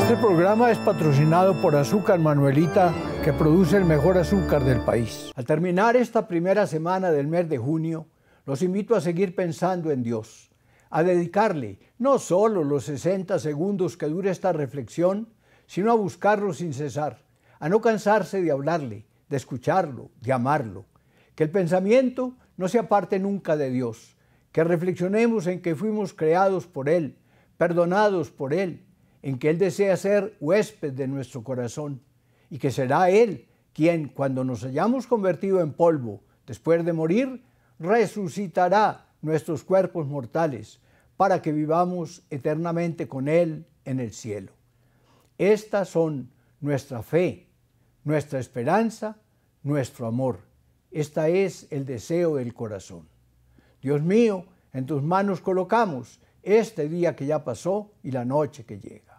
Este programa es patrocinado por Azúcar Manuelita, que produce el mejor azúcar del país. Al terminar esta primera semana del mes de junio, los invito a seguir pensando en Dios, a dedicarle no solo los 60 segundos que dura esta reflexión, sino a buscarlo sin cesar, a no cansarse de hablarle, de escucharlo, de amarlo. Que el pensamiento no se aparte nunca de Dios, que reflexionemos en que fuimos creados por Él, perdonados por Él, en que Él desea ser huésped de nuestro corazón y que será Él quien, cuando nos hayamos convertido en polvo después de morir, resucitará nuestros cuerpos mortales para que vivamos eternamente con Él en el cielo. Estas son nuestra fe, nuestra esperanza, nuestro amor. Esta es el deseo del corazón. Dios mío, en tus manos colocamos este día que ya pasó y la noche que llega.